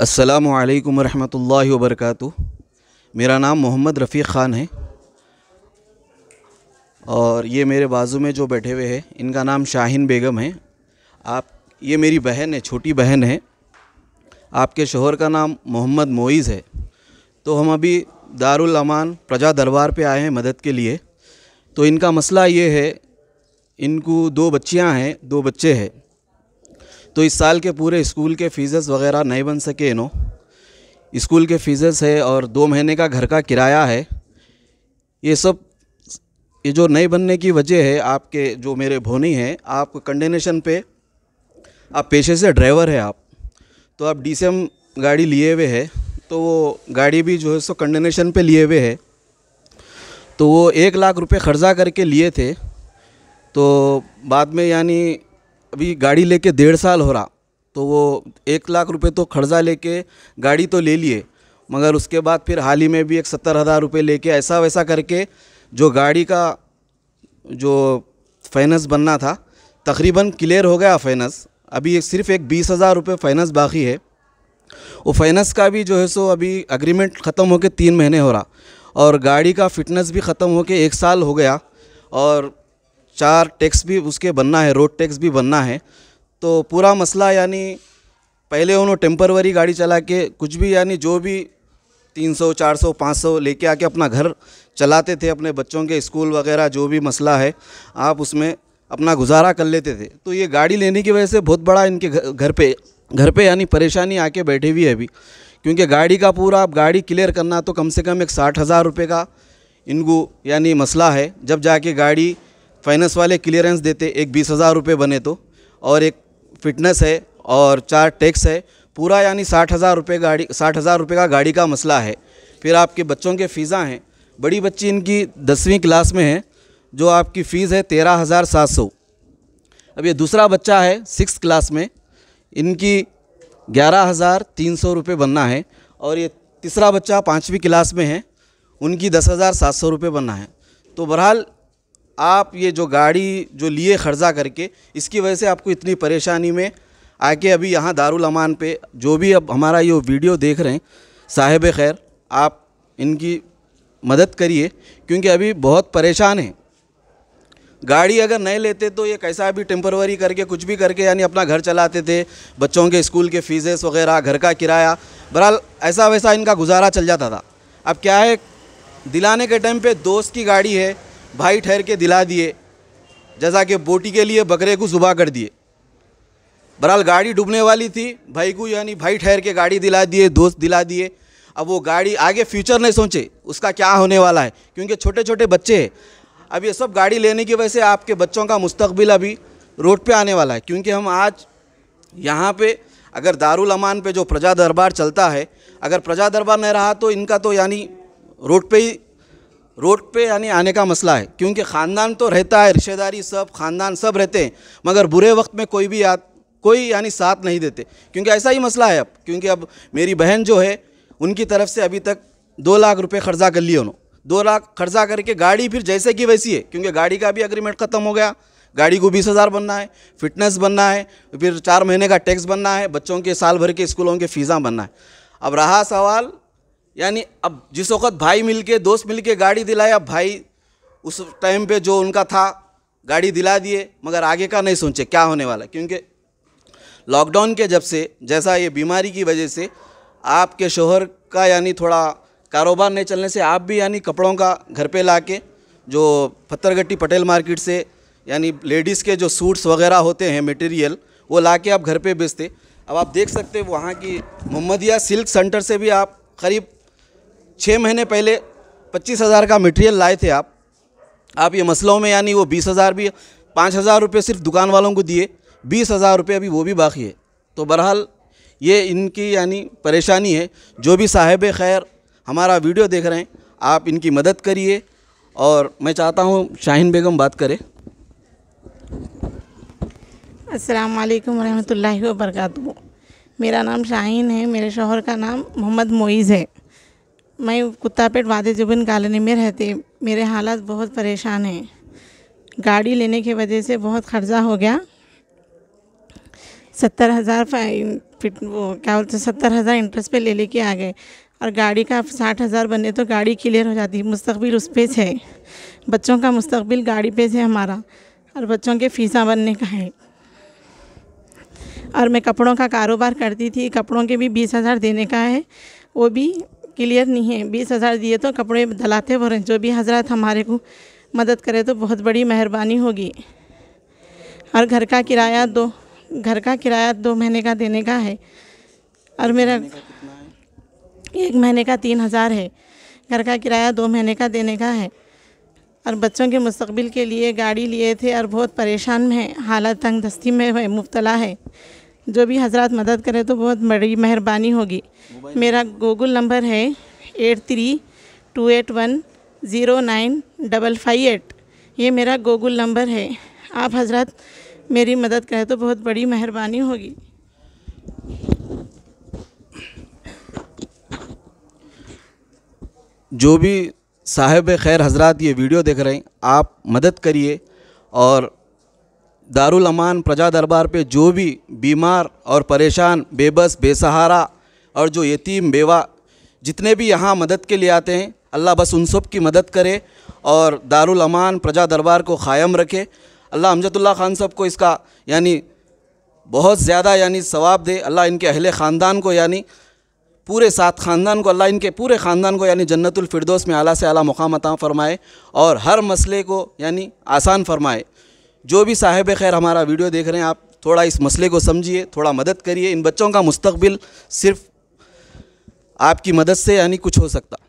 असलकम वरहमल वबरक मेरा नाम मोहम्मद रफ़ी ख़ान है और ये मेरे बाजू में जो बैठे हुए हैं इनका नाम शाहीन बेगम है आप ये मेरी बहन है छोटी बहन है आपके शोहर का नाम मोहम्मद मोइज़ है तो हम अभी दारुल अमान प्रजा दरबार पे आए हैं मदद के लिए तो इनका मसला ये है इनको दो बच्चियां हैं दो बच्चे हैं तो इस साल के पूरे स्कूल के फ़ीसेस वगैरह नहीं बन सके नो स्कूल के फ़ीसेस है और दो महीने का घर का किराया है ये सब ये जो नहीं बनने की वजह है आपके जो मेरे भोनी हैं आप कंडेनेशन पे आप पेशे से ड्राइवर है आप तो आप डी गाड़ी लिए हुए है तो वो गाड़ी भी जो है सो कंडेनेशन पे लिए हुए है तो वो एक लाख रुपए खर्चा करके लिए थे तो बाद में यानी अभी गाड़ी लेके डेढ़ साल हो रहा तो वो एक लाख रुपए तो खर्जा लेके गाड़ी तो ले लिए मगर उसके बाद फिर हाल ही में भी एक सत्तर हज़ार रुपये लेके ऐसा वैसा करके जो गाड़ी का जो फाइनेंस बनना था तकरीबन क्लियर हो गया फाइनेंस अभी सिर्फ एक बीस हज़ार रुपये फाइनेंस बाकी है वो फाइनेंस का भी जो है सो अभी अग्रीमेंट ख़त्म होकर तीन महीने हो रहा और गाड़ी का फिटनेस भी ख़त्म होकर एक साल हो गया और चार टैक्स भी उसके बनना है रोड टैक्स भी बनना है तो पूरा मसला यानी पहले उन्होंने टेम्परवरी गाड़ी चला के कुछ भी यानी जो भी 300, 400, 500 लेके आके अपना घर चलाते थे अपने बच्चों के स्कूल वगैरह जो भी मसला है आप उसमें अपना गुजारा कर लेते थे तो ये गाड़ी लेने की वजह से बहुत बड़ा इनके घर पे घर पे यानी परेशानी आके बैठी हुई है अभी क्योंकि गाड़ी का पूरा आप गाड़ी क्लियर करना तो कम से कम एक साठ हज़ार रुपये का इनको यानी मसला है जब जाके गाड़ी फाइनेंस वाले क्लियरेंस देते एक बीस हज़ार रुपये बने तो और एक फिटनेस है और चार टैक्स है पूरा यानी साठ हज़ार रुपये गाड़ी साठ हज़ार रुपये का गाड़ी का मसला है फिर आपके बच्चों के फ़ीसा हैं बड़ी बच्ची इनकी दसवीं क्लास में है जो आपकी फ़ीस है तेरह हज़ार सात सौ अब ये दूसरा बच्चा है सिक्स क्लास में इनकी ग्यारह हज़ार तीन सौ रुपये बनना है और ये तीसरा बच्चा पाँचवीं क्लास में है उनकी दस हज़ार सात सौ रुपये बनना है तो बहरहाल आप ये जो गाड़ी जो लिए खर्जा करके इसकी वजह से आपको इतनी परेशानी में आके अभी यहाँ दारुल अमान पे जो भी अब हमारा ये वीडियो देख रहे हैं साहिब खैर आप इनकी मदद करिए क्योंकि अभी बहुत परेशान हैं गाड़ी अगर नहीं लेते तो ये कैसा भी टेम्परवरी करके कुछ भी करके यानी अपना घर चलाते थे बच्चों के स्कूल के फीसेस वगैरह घर का किराया बहरहाल ऐसा वैसा इनका गुजारा चल जाता था अब क्या है दिलाने के टाइम पे दोस्त की गाड़ी है भाई ठहर के दिला दिए जैसा कि बोटी के लिए बकरे को सुबह कर दिए बहरहाल गाड़ी डूबने वाली थी भाई को यानी भाई ठहर के गाड़ी दिला दिए दोस्त दिला दिए अब वो गाड़ी आगे फ्यूचर नहीं सोचे उसका क्या होने वाला है क्योंकि छोटे छोटे बच्चे हैं अब ये सब गाड़ी लेने की वजह से आपके बच्चों का मुस्तबिल अभी रोड पे आने वाला है क्योंकि हम आज यहाँ पे अगर दारुल अमान पे जो प्रजा दरबार चलता है अगर प्रजा दरबार नहीं रहा तो इनका तो यानी रोड पे ही रोड पे यानी आने का मसला है क्योंकि ख़ानदान तो रहता है रिश्तेदारी सब ख़ानदान सब रहते हैं मगर बुरे वक्त में कोई भी याद कोई यानी साथ नहीं देते क्योंकि ऐसा ही मसला है अब क्योंकि अब मेरी बहन जो है उनकी तरफ से अभी तक दो लाख रुपये खर्चा कर लिए उन्होंने दो लाख खर्चा करके गाड़ी फिर जैसे कि वैसी है क्योंकि गाड़ी का भी अग्रीमेंट ख़त्म हो गया गाड़ी को बीस हज़ार बनना है फिटनेस बनना है फिर चार महीने का टैक्स बनना है बच्चों के साल भर के स्कूलों के फ़ीसा बनना है अब रहा सवाल यानी अब जिस वक्त भाई मिलके दोस्त मिलके गाड़ी दिलाया भाई उस टाइम पे जो उनका था गाड़ी दिला दिए मगर आगे का नहीं सोचे क्या होने वाला क्योंकि लॉकडाउन के जब से जैसा ये बीमारी की वजह से आपके शोहर का यानी थोड़ा कारोबार नहीं चलने से आप भी यानी कपड़ों का घर पे ला के जो पत्थरगट्टी पटेल मार्केट से यानी लेडीज़ के जो सूट्स वगैरह होते हैं मटेरियल वो ला के आप घर पे बेचते अब आप देख सकते वहाँ की मोहम्मदिया सिल्क सेंटर से भी आप करीब छः महीने पहले पच्चीस हज़ार का मटेरियल लाए थे आप आप ये मसलों में यानी वो बीस हज़ार भी पाँच हज़ार रुपये सिर्फ दुकान वालों को दिए बीस हज़ार रुपये अभी वो भी बाकी है तो बहरहाल ये इनकी यानी परेशानी है जो भी साहेब खैर हमारा वीडियो देख रहे हैं आप इनकी मदद करिए और मैं चाहता हूँ शाहिन बेगम बात करें अस्सलाम वालेकुम रहमतुल्लाहि मेरा नाम शाहीन है मेरे शोहर का नाम मोहम्मद मोईज़ है मैं कुत्तापेट वादे जुबिन कॉलोनी में रहती मेरे हालात बहुत परेशान हैं गाड़ी लेने की वजह से बहुत खर्चा हो गया सत्तर हज़ार फाइन फिट वो क्या बोलते सत्तर हज़ार इंटरेस्ट पे ले लेके आ गए और गाड़ी का साठ हज़ार बने तो गाड़ी क्लियर हो जाती मुस्तबिल उस पे है बच्चों का मुस्तबिल गाड़ी पे है हमारा और बच्चों के फ़ीसा बनने का है और मैं कपड़ों का कारोबार करती थी कपड़ों के भी बीस हज़ार देने का है वो भी क्लियर नहीं है बीस हज़ार दिए तो कपड़े दलाते बोलें जो भी हजरत हमारे को मदद करे तो बहुत बड़ी मेहरबानी होगी और घर का किराया दो घर का किराया दो महीने का देने का है और मेरा एक महीने का तीन हज़ार है घर का किराया दो महीने का देने का है और बच्चों के मुस्तबिल के लिए गाड़ी लिए थे और बहुत परेशान में हालत तंग दस्ती में मुबतला है जो भी हजरत मदद करें तो बहुत बड़ी मेहरबानी होगी मेरा गूगल नंबर है eight three two eight one zero nine double five eight ये मेरा गूगल नंबर है आप हजरत मेरी मदद करें तो बहुत बड़ी मेहरबानी होगी जो भी साहिब खैर हजरत ये वीडियो देख रहे हैं आप मदद करिए और दारुल अमान प्रजा दरबार पे जो भी बीमार और परेशान बेबस बेसहारा और जो यतीम बेवा जितने भी यहाँ मदद के लिए आते हैं अल्लाह बस उन सब की मदद करे और दारुल अमान प्रजा दरबार को कायम रखे अल्लाह हमजतुल्ला खान साहब को इसका यानी बहुत ज़्यादा यानी सवाब दे अल्लाह इनके अहले ख़ानदान को यानी पूरे सात ख़ानदान को अल्लाह इनके पूरे ख़ानदान को यानी जन्नतुल फिरदौस में आला से आला मुकाम अता फ़रमाए और हर मसले को यानी आसान फ़रमाए जो भी साहिब खैर हमारा वीडियो देख रहे हैं आप थोड़ा इस मसले को समझिए थोड़ा मदद करिए इन बच्चों का मुस्तबिल सिर्फ आपकी मदद से यानी कुछ हो सकता